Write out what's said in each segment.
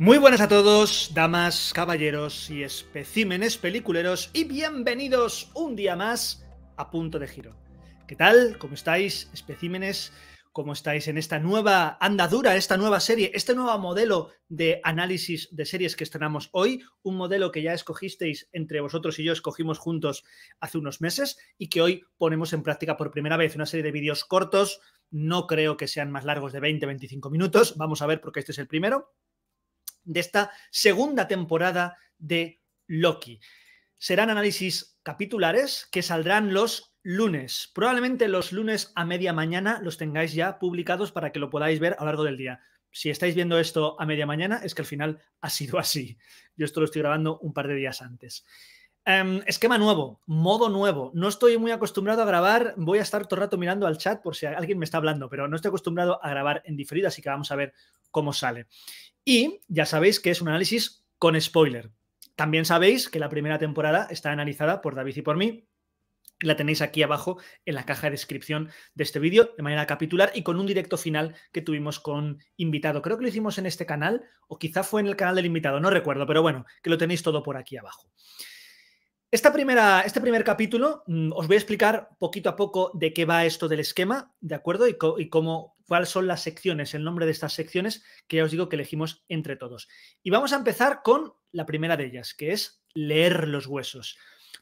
Muy buenas a todos, damas, caballeros y especímenes peliculeros, y bienvenidos un día más a Punto de Giro. ¿Qué tal? ¿Cómo estáis, especímenes? ¿Cómo estáis en esta nueva andadura, esta nueva serie, este nuevo modelo de análisis de series que estrenamos hoy? Un modelo que ya escogisteis entre vosotros y yo, escogimos juntos hace unos meses y que hoy ponemos en práctica por primera vez una serie de vídeos cortos. No creo que sean más largos de 20-25 minutos. Vamos a ver porque este es el primero de esta segunda temporada de Loki. Serán análisis capitulares que saldrán los lunes. Probablemente los lunes a media mañana los tengáis ya publicados para que lo podáis ver a lo largo del día. Si estáis viendo esto a media mañana es que al final ha sido así. Yo esto lo estoy grabando un par de días antes. Em, esquema nuevo, modo nuevo. No estoy muy acostumbrado a grabar. Voy a estar todo el rato mirando al chat por si alguien me está hablando, pero no estoy acostumbrado a grabar en diferido, así que vamos a ver cómo sale. Y ya sabéis que es un análisis con spoiler. También sabéis que la primera temporada está analizada por David y por mí. La tenéis aquí abajo en la caja de descripción de este vídeo de manera capitular y con un directo final que tuvimos con invitado. Creo que lo hicimos en este canal o quizá fue en el canal del invitado, no recuerdo, pero bueno, que lo tenéis todo por aquí abajo. Esta primera, este primer capítulo mm, os voy a explicar poquito a poco de qué va esto del esquema, ¿de acuerdo? Y, y, cómo, cuáles son las secciones, el nombre de estas secciones que ya os digo que elegimos entre todos. Y vamos a empezar con la primera de ellas, que es leer los huesos.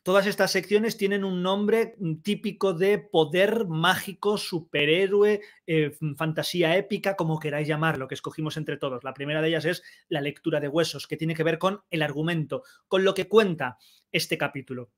Todas estas secciones tienen un nombre mm, típico de poder mágico, superhéroe, eh, mm, fantasía épica, como queráis llamarlo, que escogimos entre todos. La primera de ellas es la lectura de huesos, que tiene que ver con el argumento, con lo que cuenta este capítulo.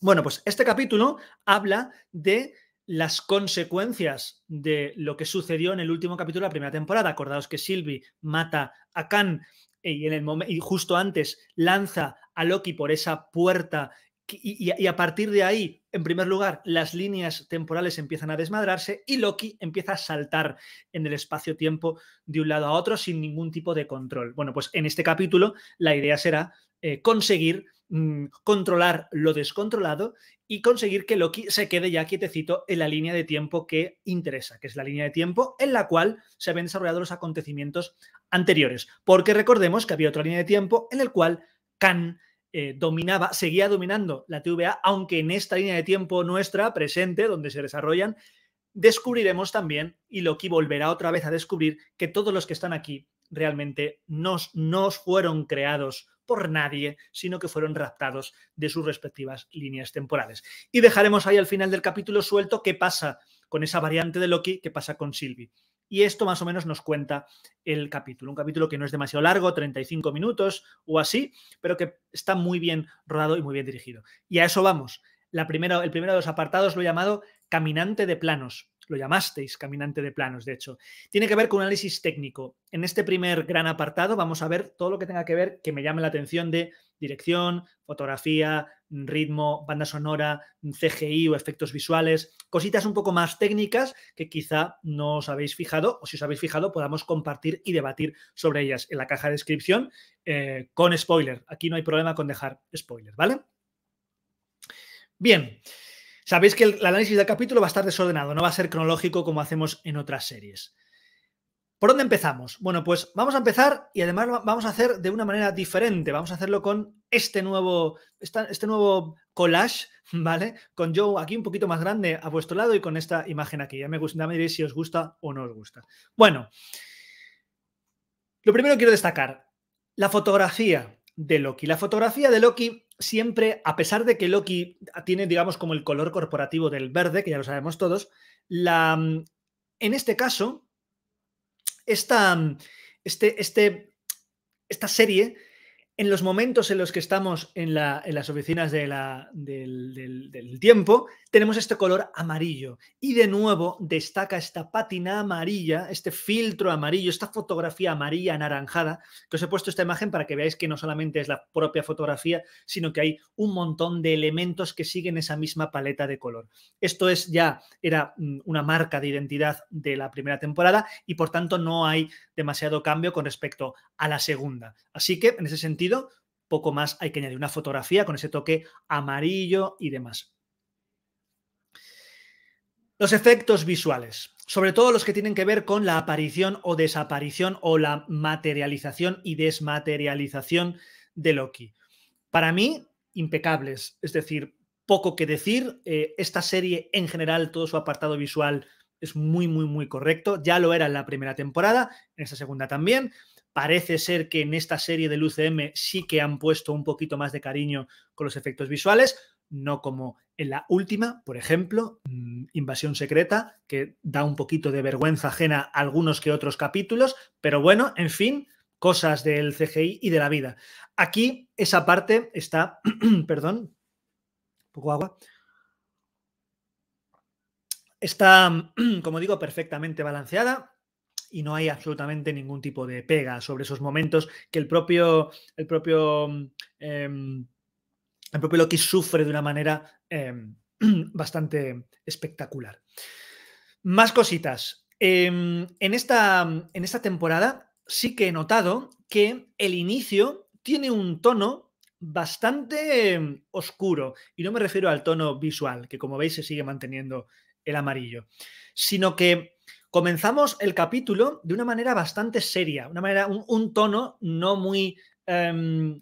Bueno, pues este capítulo habla de las consecuencias de lo que sucedió en el último capítulo de la primera temporada. Acordaos que Sylvie mata a Khan eh, y, en el y justo antes lanza a Loki por esa puerta y, a partir de ahí, en primer lugar, las líneas temporales empiezan a desmadrarse y Loki empieza a saltar en el espacio-tiempo de un lado a otro sin ningún tipo de control. Bueno, pues en este capítulo la idea será eh, conseguir mm, controlar lo descontrolado y conseguir que Loki se quede ya quietecito en la línea de tiempo que interesa, que es la línea de tiempo en la cual se habían desarrollado los acontecimientos anteriores. Porque recordemos que había otra línea de tiempo en la cual Khan eh, dominaba, seguía dominando la TVA, aunque en esta línea de tiempo nuestra presente, donde se desarrollan, descubriremos también, y Loki volverá otra vez a descubrir, que todos los que están aquí realmente no, no fueron creados por nadie, sino que fueron raptados de sus respectivas líneas temporales. Y dejaremos ahí al final del capítulo suelto qué pasa con esa variante de Loki, qué pasa con Sylvie. Y esto más o menos nos cuenta el capítulo. Un capítulo que no es demasiado largo, 35 minutos o así, pero que está muy bien rodado y muy bien dirigido. Y a eso vamos. La primera, el primero de los apartados lo he llamado Caminante de Planos lo llamasteis caminante de planos, de hecho. Tiene que ver con análisis técnico. En este primer gran apartado vamos a ver todo lo que tenga que ver que me llame la atención de dirección, fotografía, ritmo, banda sonora, CGI o efectos visuales, cositas un poco más técnicas que quizá no os habéis fijado o si os habéis fijado podamos compartir y debatir sobre ellas en la caja de descripción eh, con spoiler. Aquí no hay problema con dejar spoiler, ¿vale? Bien. Sabéis que el, análisis del capítulo va a estar desordenado, no va a ser cronológico como hacemos en otras series. ¿Por dónde empezamos? Bueno, pues vamos a empezar y además vamos a hacer de una manera diferente. Vamos a hacerlo con este nuevo, este nuevo collage, ¿vale? Con Joe aquí un poquito más grande a vuestro lado y con esta imagen aquí. Ya me, ya me diréis si os gusta o no os gusta. Bueno, lo primero que quiero destacar, la fotografía de Loki. La fotografía de Loki siempre, a pesar de que Loki tiene, digamos, como el color corporativo del verde, que ya lo sabemos todos, la, mm, en este caso, esta, mm, este, este, esta serie, en los momentos en los que estamos en, las oficinas del tiempo, tenemos este color amarillo. Y de nuevo destaca esta pátina amarilla, este filtro amarillo, esta fotografía amarilla anaranjada, que os he puesto esta imagen para que veáis que no solamente es la propia fotografía, sino que hay un montón de elementos que siguen esa misma paleta de color. Esto es ya, era mm, una marca de identidad de la primera temporada y por tanto no hay demasiado cambio con respecto a la segunda. Así que en ese sentido, poco más hay que añadir una fotografía con ese toque amarillo y demás. Los efectos visuales, sobre todo los que tienen que ver con la aparición o desaparición o la materialización y desmaterialización de Loki. Para mí, impecables, es decir, poco que decir. Eh, esta serie en general, todo su apartado visual es muy, muy, muy correcto. Ya lo era en la primera temporada, en esta segunda también. Parece ser que en esta serie del UCM sí que han puesto un poquito más de cariño con los efectos visuales, no como en la última, por ejemplo, Invasión Secreta, que da un poquito de vergüenza ajena a algunos que otros capítulos, pero bueno, en fin, cosas del CGI y de la vida. Aquí esa parte está, perdón, un poco agua, está, como digo, perfectamente balanceada y no hay absolutamente ningún tipo de pega sobre esos momentos que el propio, el propio, em, el propio Loki sufre de una manera em, bastante espectacular. Más cositas. Em, en, esta, en esta temporada sí que he notado que el inicio tiene un tono bastante em, oscuro. Y no me refiero al tono visual, que como veis se sigue manteniendo el amarillo, sino que comenzamos el capítulo de una manera bastante seria, una manera, un, tono no muy... Em,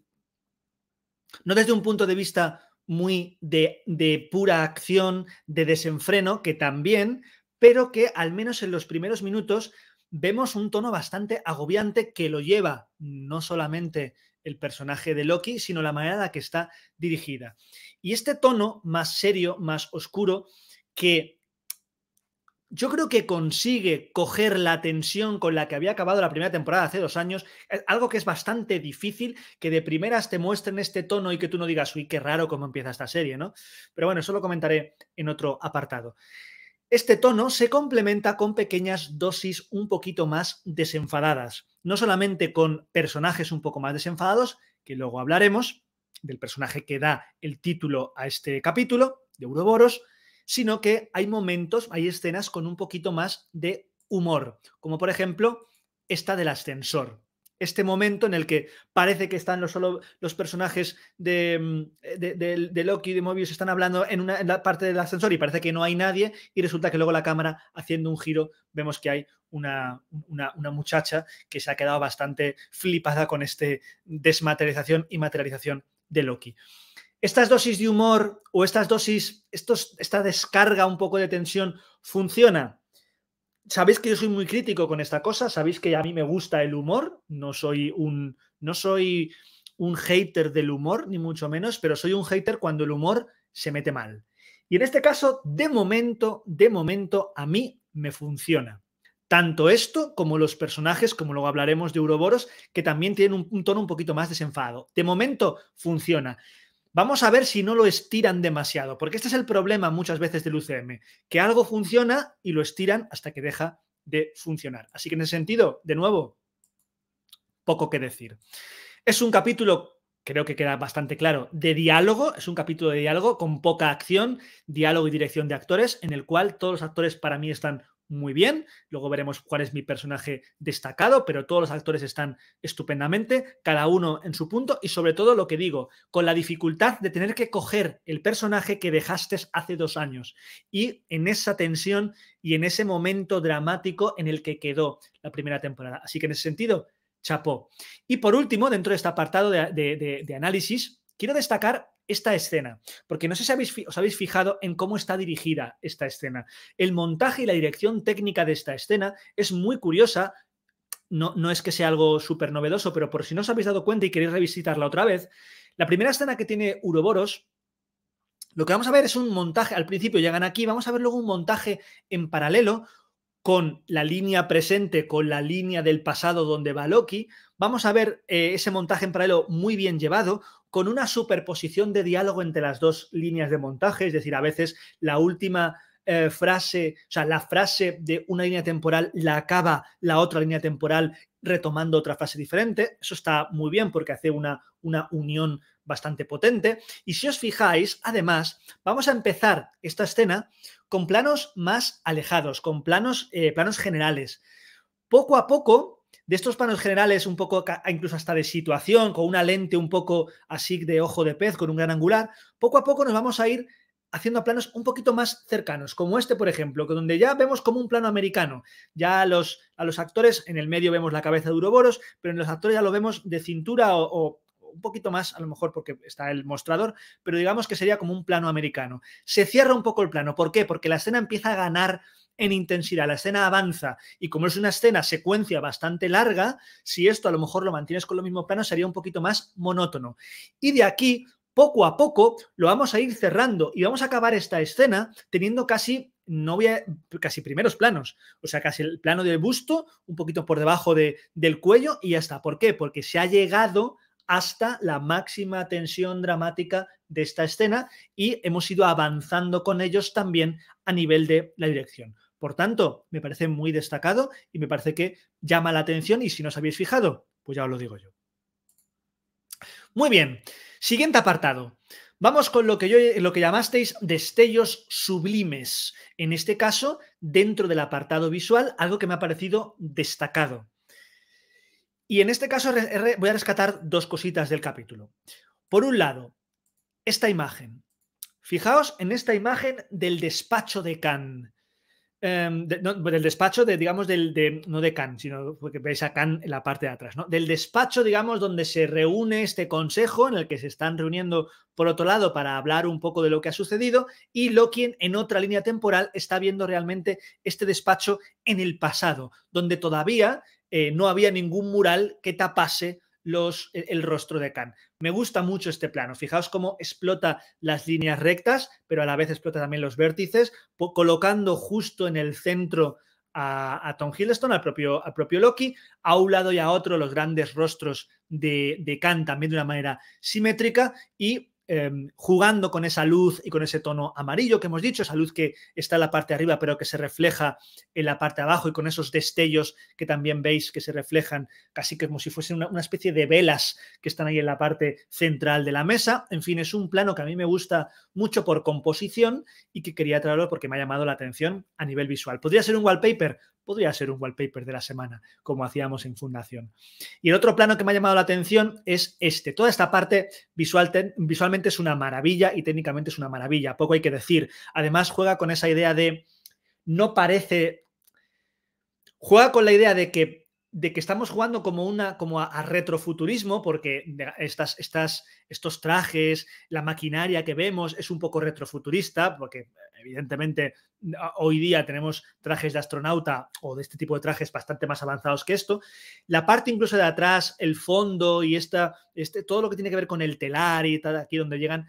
no desde un punto de vista muy de, de pura acción, de desenfreno, que también, pero que al menos en los primeros minutos vemos un tono bastante agobiante que lo lleva no solamente el personaje de Loki, sino la manera en la que está dirigida. Y este tono más serio, más oscuro, que yo creo que consigue coger la tensión con la que había acabado la primera temporada hace dos años, eh, algo que es bastante difícil, que de primeras te muestren este tono y que tú no digas, uy, qué raro cómo empieza esta serie, ¿no? Pero bueno, eso lo comentaré en otro apartado. Este tono se complementa con pequeñas dosis un poquito más desenfadadas, no solamente con personajes un poco más desenfadados, que luego hablaremos del personaje que da el título a este capítulo de Euroboros, sino que hay momentos, hay escenas con un poquito más de humor, como por ejemplo esta del ascensor. Este momento en el que parece que están los, solo, los personajes de, mm, eh, de, Loki y de Mobius están hablando en, una, la parte del ascensor y parece que no hay nadie y resulta que luego la cámara haciendo un giro vemos que hay una, una, una, muchacha que se ha quedado bastante flipada con este desmaterialización y materialización de Loki. Estas dosis de humor o estas dosis, esta descarga un poco de tensión funciona. Sabéis que yo soy muy crítico con esta cosa, sabéis que a mí me gusta el humor, no soy un, no soy un hater del humor, ni mucho menos, pero soy un hater cuando el humor se mete mal. Y en este caso, de momento, de momento, a mí me funciona. Tanto esto como los personajes, como luego hablaremos de Uroboros, que también tienen un, un tono un poquito más desenfado. De momento funciona. Vamos a ver si no lo estiran demasiado, porque este es el problema muchas veces del UCM, que algo funciona y lo estiran hasta que deja de funcionar. Así que en ese sentido, de nuevo, poco que decir. Es un capítulo, creo que queda bastante claro, de diálogo, es un capítulo de diálogo con poca acción, diálogo y dirección de actores, en el cual todos los actores para mí están muy bien. Luego veremos cuál es mi personaje destacado, pero todos los actores están estupendamente, cada uno en su punto y sobre todo lo que digo, con la dificultad de tener que coger el personaje que dejaste hace dos años y en esa tensión y en ese momento dramático en el que quedó la primera temporada. Así que en ese sentido, chapó. Y por último, dentro de este apartado de, de análisis, quiero destacar esta escena, porque no sé si habéis, os habéis fijado en cómo está dirigida esta escena. El montaje y la dirección técnica de esta escena es muy curiosa, no, no, es que sea algo súper novedoso, pero por si no os habéis dado cuenta y queréis revisitarla otra vez, la primera escena que tiene Uroboros, lo que vamos a ver es un montaje, al principio llegan aquí, vamos a ver luego un montaje en paralelo con la línea presente, con la línea del pasado donde va Loki, vamos a ver eh, ese montaje en paralelo muy bien llevado, con una superposición de diálogo entre las dos líneas de montaje, es decir, a veces la última eh, frase, o sea, la frase de una línea temporal la acaba la otra línea temporal retomando otra frase diferente. Eso está muy bien porque hace una, una unión bastante potente. Y si os fijáis, además, vamos a empezar esta escena con planos más alejados, con planos, eh, planos generales. Poco a poco de estos planos generales un poco incluso hasta de situación, con una lente un poco así de ojo de pez, con un gran angular, poco a poco nos vamos a ir haciendo planos un poquito más cercanos, como este, por ejemplo, que donde ya vemos como un plano americano. Ya a los, a los actores, en el medio vemos la cabeza de Uroboros, pero en los actores ya lo vemos de cintura o, o un poquito más, a lo mejor porque está el mostrador, pero digamos que sería como un plano americano. Se cierra un poco el plano. ¿Por qué? Porque la escena empieza a ganar en intensidad, la escena avanza y como es una escena secuencia bastante larga, si esto a lo mejor lo mantienes con lo mismo plano sería un poquito más monótono. Y de aquí poco a poco lo vamos a ir cerrando y vamos a acabar esta escena teniendo casi no casi primeros planos, o sea, casi el plano del busto, un poquito por debajo de, del cuello y ya está. ¿Por qué? Porque se ha llegado hasta la máxima tensión dramática de esta escena y hemos ido avanzando con ellos también a nivel de la dirección. Por tanto, me parece muy destacado y me parece que llama la atención y si no os habéis fijado, pues ya os lo digo yo. Muy bien, siguiente apartado. Vamos con lo que, yo, lo que llamasteis destellos sublimes. En este caso, dentro del apartado visual, algo que me ha parecido destacado. Y en este caso voy a rescatar dos cositas del capítulo. Por un lado, esta imagen. Fijaos en esta imagen del despacho de Cannes. Em, del despacho de, digamos, del, de, no de Khan sino porque veis a Khan en la parte de atrás, ¿no? Del despacho, digamos, donde se reúne este consejo en el que se están reuniendo, por otro lado, para hablar un poco de lo que ha sucedido y Loki en otra línea temporal está viendo realmente este despacho en el pasado, donde todavía eh, no había ningún mural que tapase e, el rostro de Khan. Me gusta mucho este plano. Fijaos cómo explota las líneas rectas, pero a la vez explota también los vértices, colocando justo en el centro a, a Tom Hiddleston, al propio, Loki, a un lado y a otro los grandes rostros de, de Khan, también de una manera simétrica, y Em, jugando con esa luz y con ese tono amarillo que hemos dicho, esa luz que está en la parte arriba pero que se refleja en la parte de abajo y con esos destellos que también veis que se reflejan casi como si fuesen una, una especie de velas que están ahí en la parte central de la mesa. En fin, es un plano que a mí me gusta mucho por composición y que quería traerlo porque me ha llamado la atención a nivel visual. ¿Podría ser un wallpaper? podría ser un wallpaper de la semana, como hacíamos en Fundación. Y el otro plano que me ha llamado la atención es este. Toda esta parte visualmente es una maravilla y técnicamente es una maravilla, poco hay que decir. Además juega con esa idea de no parece... Juega con la idea de que de que estamos jugando como, una, como a, retrofuturismo, porque estas, estas, estos trajes, la maquinaria que vemos es un poco retrofuturista, porque evidentemente hoy día tenemos trajes de astronauta o de este tipo de trajes bastante más avanzados que esto. La parte incluso de atrás, el fondo y esta, este, todo lo que tiene que ver con el telar y tal, aquí donde llegan,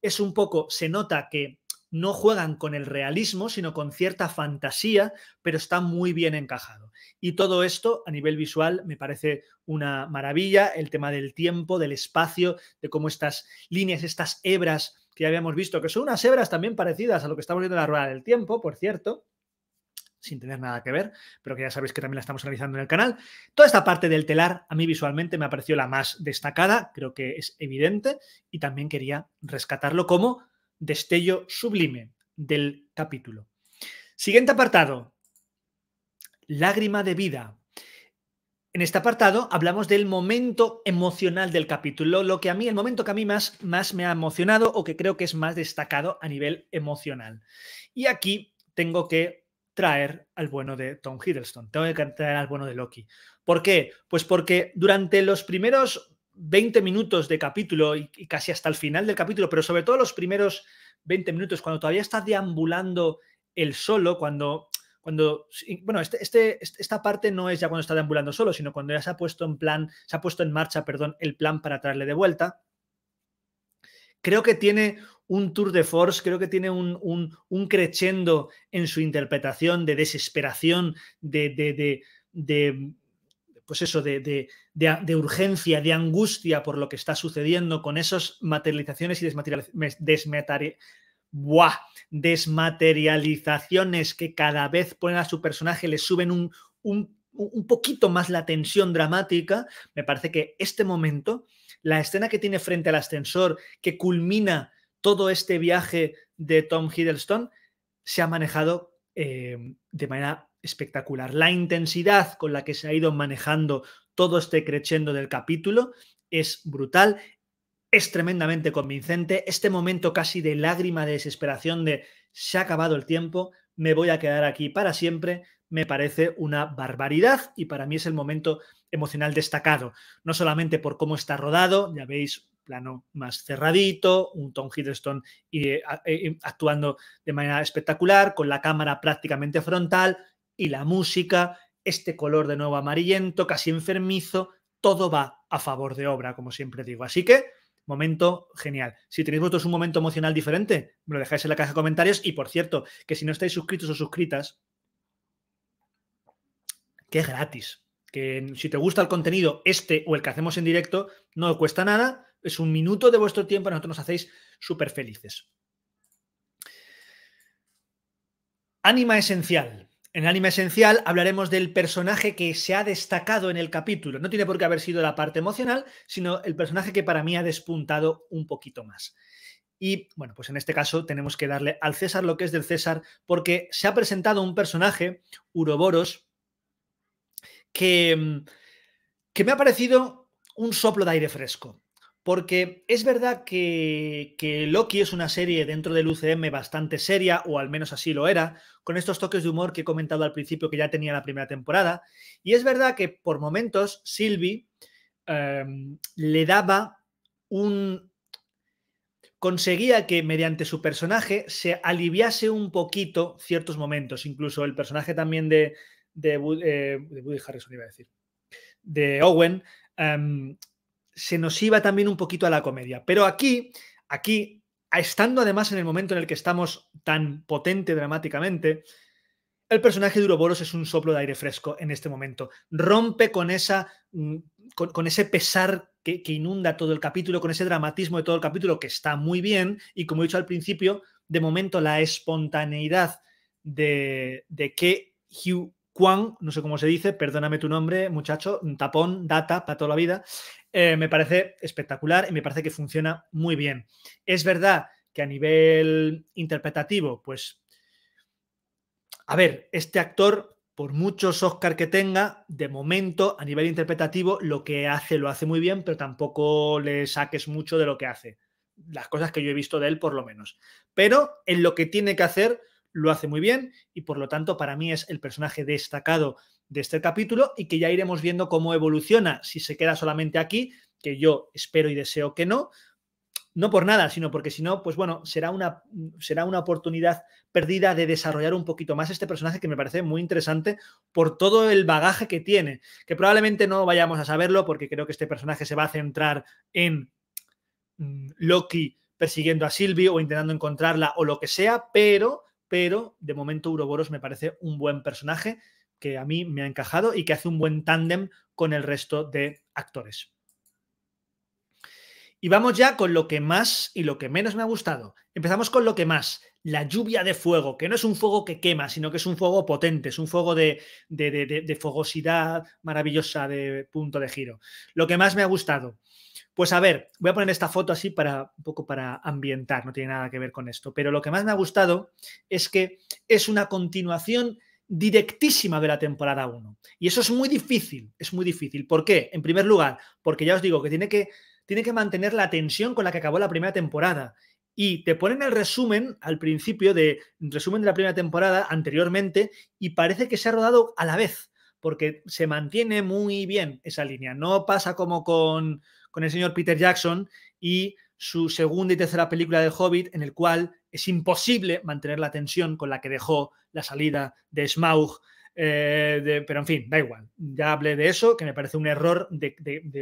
es un poco, se nota que no juegan con el realismo, sino con cierta fantasía, pero está muy bien encajado. Y todo esto a nivel visual me parece una maravilla, el tema del tiempo, del espacio, de cómo estas líneas, estas hebras que ya habíamos visto, que son unas hebras también parecidas a lo que estamos viendo en la rueda del tiempo, por cierto, sin tener nada que ver, pero que ya sabéis que también la estamos analizando en el canal. Toda esta parte del telar a mí visualmente me ha la más destacada, creo que es evidente, y también quería rescatarlo como destello sublime del capítulo. Siguiente apartado, lágrima de vida. En este apartado hablamos del momento emocional del capítulo, lo que a mí, el momento que a mí más, más me ha emocionado o que creo que es más destacado a nivel emocional. Y aquí tengo que traer al bueno de Tom Hiddleston, tengo que traer al bueno de Loki. ¿Por qué? Pues porque durante los primeros 20 minutos de capítulo y, casi hasta el final del capítulo, pero sobre todo los primeros 20 minutos, cuando todavía está deambulando el solo, cuando cuando, bueno, este, este, este, esta parte no es ya cuando está deambulando solo, sino cuando ya se ha puesto en plan, se ha puesto en marcha, perdón, el plan para traerle de vuelta. Creo que tiene un tour de force, creo que tiene un, un, un crescendo en su interpretación de desesperación, de, de, de pues eso, de, urgencia, de angustia por lo que está sucediendo con esas materializaciones y desmaterializaciones. desmaterializaciones que cada vez ponen a su personaje, le suben un, poquito más la tensión dramática. Me parece que este momento, la escena que tiene frente al ascensor, que culmina todo este viaje de Tom Hiddleston, se ha manejado eh, de manera espectacular. La intensidad con la que se ha ido manejando todo este crescendo del capítulo es brutal, es tremendamente convincente. Este momento casi de lágrima de desesperación de se ha acabado el tiempo, me voy a quedar aquí para siempre, me parece una barbaridad y para mí es el momento emocional destacado, no solamente por cómo está rodado, ya veis plano más cerradito, un Tom Hiddleston eh, eh, actuando de manera espectacular, con la cámara prácticamente frontal, y la música, este color de nuevo amarillento, casi enfermizo, todo va a favor de obra, como siempre digo. Así que, momento genial. Si tenéis vosotros un momento emocional diferente, me lo dejáis en la caja de comentarios. Y por cierto, que si no estáis suscritos o suscritas, que es gratis. Que si te gusta el contenido, este o el que hacemos en directo, no cuesta nada. Es un minuto de vuestro tiempo, y nosotros nos hacéis súper felices. Ánima esencial. En el esencial hablaremos del personaje que se ha destacado en el capítulo. No tiene por qué haber sido la parte emocional, sino el personaje que para mí ha despuntado un poquito más. Y bueno, pues en este caso tenemos que darle al César lo que es del César, porque se ha presentado un personaje, Uroboros, que, mm, que me ha parecido un soplo de aire fresco. Porque es verdad que, Loki es una serie dentro del UCM bastante seria, o al menos así lo era, con estos toques de humor que he comentado al principio que ya tenía la primera temporada. Y es verdad que por momentos Sylvie em, le daba un... conseguía que mediante su personaje se aliviase un poquito ciertos momentos. Incluso el personaje también de, de, eh, Woody Harrison, iba a decir, de Owen. Em, se nos iba también un poquito a la comedia. Pero aquí, aquí, estando además en el momento en el que estamos tan potente dramáticamente, el personaje de Uroboros es un soplo de aire fresco en este momento. Rompe con, esa, mm, con, ese pesar que, inunda todo el capítulo, con ese dramatismo de todo el capítulo que está muy bien. Y como he dicho al principio, de momento la espontaneidad de, de que Hugh Kwan, no sé cómo se dice, perdóname tu nombre, muchacho, tapón, data para toda la vida, eh, me parece espectacular y me parece que funciona muy bien. Es verdad que a nivel interpretativo, pues, a ver, este actor, por muchos Oscar que tenga, de momento, a nivel interpretativo, lo que hace lo hace muy bien, pero tampoco le saques mucho de lo que hace. Las cosas que yo he visto de él, por lo menos. Pero en lo que tiene que hacer, lo hace muy bien y por lo tanto para mí es el personaje destacado de este capítulo y que ya iremos viendo cómo evoluciona, si se queda solamente aquí, que yo espero y deseo que no, no por nada, sino porque si no, pues bueno, será una, será una oportunidad perdida de desarrollar un poquito más este personaje que me parece muy interesante por todo el bagaje que tiene, que probablemente no vayamos a saberlo porque creo que este personaje se va a centrar en mm, Loki persiguiendo a Sylvie o intentando encontrarla o lo que sea, pero, pero de momento Uroboros me parece un buen personaje que a mí me ha encajado y que hace un buen tándem con el resto de actores. Y vamos ya con lo que más y lo que menos me ha gustado. Empezamos con lo que más, la lluvia de fuego, que no es un fuego que quema, sino que es un fuego potente, es un fuego de, de fogosidad maravillosa de punto de giro. Lo que más me ha gustado. Pues a ver, voy a poner esta foto así para un poco para ambientar, no tiene nada que ver con esto, pero lo que más me ha gustado es que es una continuación directísima de la temporada 1. Y eso es muy difícil, es muy difícil. ¿Por qué? En primer lugar, porque ya os digo que tiene que, tiene que mantener la tensión con la que acabó la primera temporada. Y te ponen el resumen al principio de resumen de la primera temporada anteriormente y parece que se ha rodado a la vez, porque se mantiene muy bien esa línea. No pasa como con, con el señor Peter Jackson y su segunda y tercera película de Hobbit, en el cual es imposible mantener la tensión con la que dejó la salida de Smaug. Eh, pero en fin, da igual. Ya hablé de eso, que me parece un error de,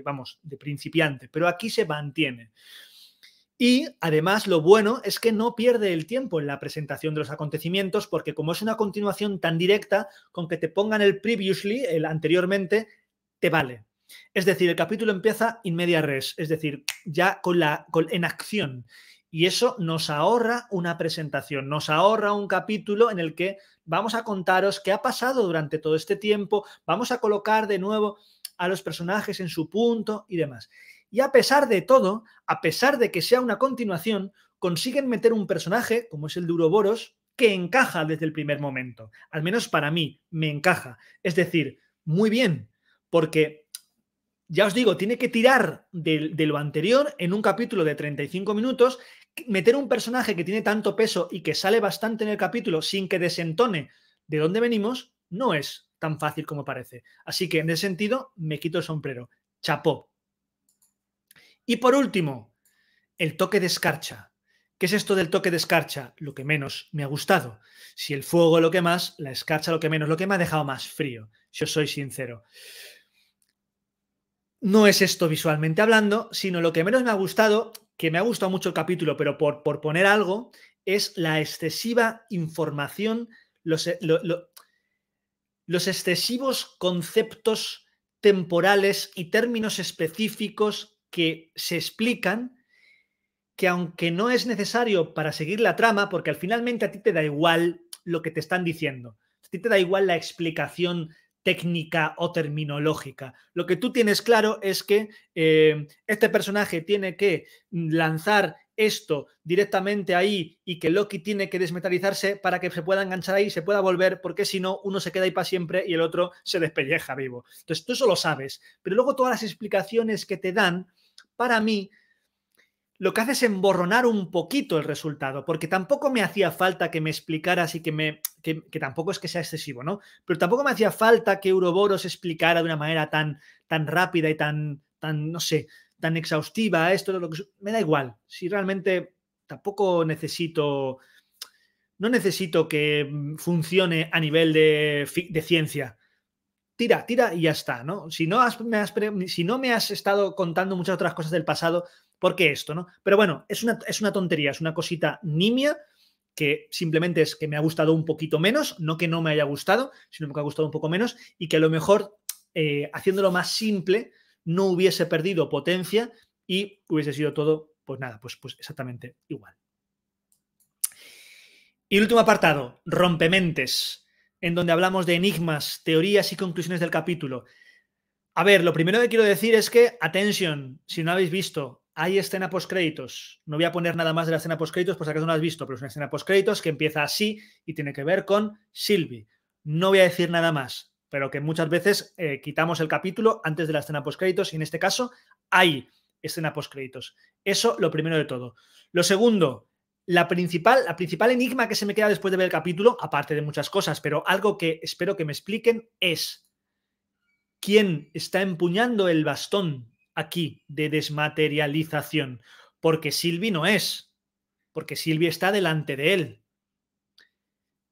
vamos, de principiante. Pero aquí se mantiene. Y además lo bueno es que no pierde el tiempo en la presentación de los acontecimientos, porque como es una continuación tan directa, con que te pongan el previously, el anteriormente, te vale. Es decir, el capítulo empieza in media res, es decir, ya con la en acción. Y eso nos ahorra una presentación, nos ahorra un capítulo en el que vamos a contaros qué ha pasado durante todo este tiempo, vamos a colocar de nuevo a los personajes en su punto y demás. Y a pesar de todo, a pesar de que sea una continuación, consiguen meter un personaje, como es el duroboros, que encaja desde el primer momento. Al menos para mí, me encaja. Es decir, muy bien, porque ya os digo, tiene que tirar de, de, lo anterior en un capítulo de 35 minutos meter un personaje que tiene tanto peso y que sale bastante en el capítulo sin que desentone de dónde venimos, no es tan fácil como parece. Así que en ese sentido, me quito el sombrero. Chapó. Y por último, el toque de escarcha. ¿Qué es esto del toque de escarcha? Lo que menos me ha gustado. Si el fuego lo que más, la escarcha lo que menos, lo que me ha dejado más frío, si os soy sincero. No es esto visualmente hablando, sino lo que menos me ha gustado, que me ha gustado mucho el capítulo, pero por, poner algo, es la excesiva información, los, eh, los excesivos conceptos temporales y términos específicos que se explican, que aunque no es necesario para seguir la trama, porque al finalmente a ti te da igual lo que te están diciendo, a ti te da igual la explicación técnica o terminológica. Lo que tú tienes claro es que eh, este personaje tiene que lanzar esto directamente ahí y que Loki tiene que desmetalizarse para que se pueda enganchar ahí, se pueda volver, porque si no, uno se queda ahí para siempre y el otro se despelleja vivo. Entonces, tú eso lo sabes, pero luego todas las explicaciones que te dan, para mí, lo que hace es emborronar un poquito el resultado, porque tampoco me hacía falta que me explicaras y que me. Que, tampoco es que sea excesivo, ¿no? Pero tampoco me hacía falta que Euroboros explicara de una manera tan, tan rápida y tan, tan, no sé, tan exhaustiva. Esto, lo que. Me da igual. Si realmente tampoco necesito. No necesito que mm, funcione a nivel de ciencia tira, tira y ya está, ¿no? Si no, me has, si no me has estado contando muchas otras cosas del pasado, ¿por qué esto, no? Pero bueno, es una, es una tontería, es una cosita nimia que simplemente es que me ha gustado un poquito menos, no que no me haya gustado, sino que ha gustado un poco menos y que a lo mejor eh, haciéndolo más simple no hubiese perdido potencia y hubiese sido todo, pues nada, pues, pues exactamente igual. Y el último apartado, rompementes en donde hablamos de enigmas, teorías y conclusiones del capítulo. A ver, lo primero que quiero decir es que, atención, si no habéis visto, hay escena créditos. No voy a poner nada más de la escena postcréditos, por si acaso no la has visto, pero es una escena créditos que empieza así y tiene que ver con Sylvie. No voy a decir nada más, pero que muchas veces eh, quitamos el capítulo antes de la escena créditos y en este caso hay escena créditos. Eso lo primero de todo. Lo segundo, la principal, la principal enigma que se me queda después de ver el capítulo, aparte de muchas cosas, pero algo que espero que me expliquen es quién está empuñando el bastón aquí de desmaterialización, porque Silvi no es, porque Silvi está delante de él.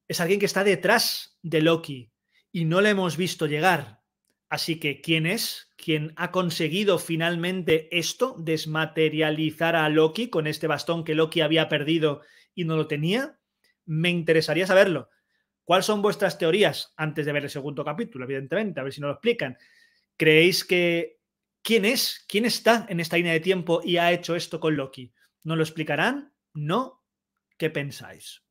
Es alguien que está detrás de Loki y no le hemos visto llegar. Así que, ¿quién es? quien ha conseguido finalmente esto, desmaterializar a Loki con este bastón que Loki había perdido y no lo tenía? Me interesaría saberlo. ¿Cuáles son vuestras teorías antes de ver el segundo capítulo, evidentemente? A ver si nos lo explican. ¿Creéis que quién es? ¿Quién está en esta línea de tiempo y ha hecho esto con Loki? ¿No lo explicarán? ¿No? ¿Qué pensáis?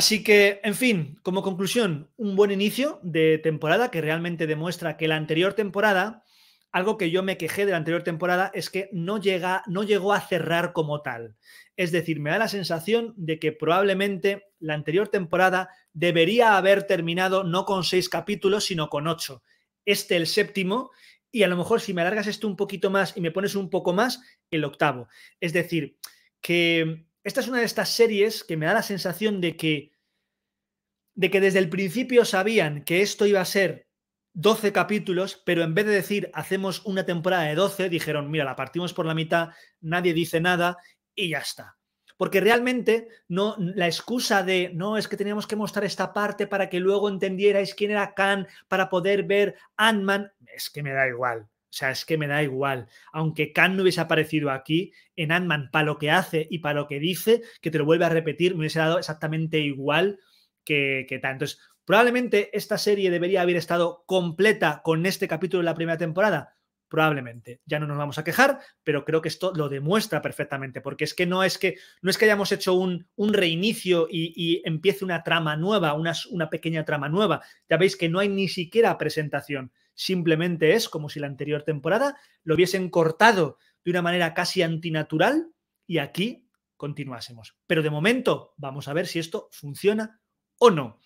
Así que, en fin, como conclusión, un buen inicio de temporada que realmente demuestra que la anterior temporada, algo que yo me quejé de la anterior temporada es que no, llega, no llegó a cerrar como tal. Es decir, me da la sensación de que probablemente la anterior temporada debería haber terminado no con seis capítulos, sino con ocho. Este el séptimo y a lo mejor si me alargas esto un poquito más y me pones un poco más, el octavo. Es decir, que esta es una de estas series que me da la sensación de que, de que desde el principio sabían que esto iba a ser 12 capítulos, pero en vez de decir hacemos una temporada de 12, dijeron, mira, la partimos por la mitad, nadie dice nada y ya está. Porque realmente no, la excusa de no es que teníamos que mostrar esta parte para que luego entendierais quién era Khan para poder ver Ant-Man, es que me da igual. O sea, es que me da igual. Aunque Khan no hubiese aparecido aquí, en Ant-Man, para lo que hace y para lo que dice, que te lo vuelve a repetir, me hubiese dado exactamente igual que, que tal. Entonces, probablemente esta serie debería haber estado completa con este capítulo de la primera temporada. Probablemente. Ya no nos vamos a quejar, pero creo que esto lo demuestra perfectamente, porque es que no es que, no es que hayamos hecho un, un reinicio y, empiece una trama nueva, una pequeña trama nueva. Ya veis que no hay ni siquiera presentación simplemente es como si la anterior temporada lo hubiesen cortado de una manera casi antinatural y aquí continuásemos. Pero de momento vamos a ver si esto funciona o no.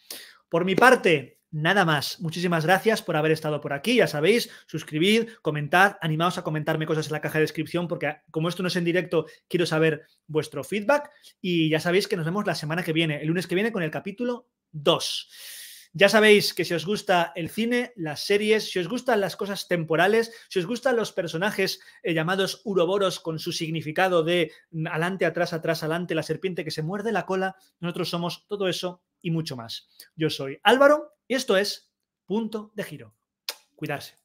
Por mi parte, nada más. Muchísimas gracias por haber estado por aquí. Ya sabéis, suscribid, comentad, animaos a comentarme cosas en la caja de descripción porque como esto no es en directo, quiero saber vuestro feedback y ya sabéis que nos vemos la semana que viene, el lunes que viene con el capítulo 2. Ya sabéis que si os gusta el cine, las series, si os gustan las cosas temporales, si os gustan los personajes eh, llamados uroboros con su significado de adelante, atrás, atrás, adelante, la serpiente que se muerde la cola, nosotros somos todo eso y mucho más. Yo soy Álvaro y esto es Punto de Giro. Cuidarse.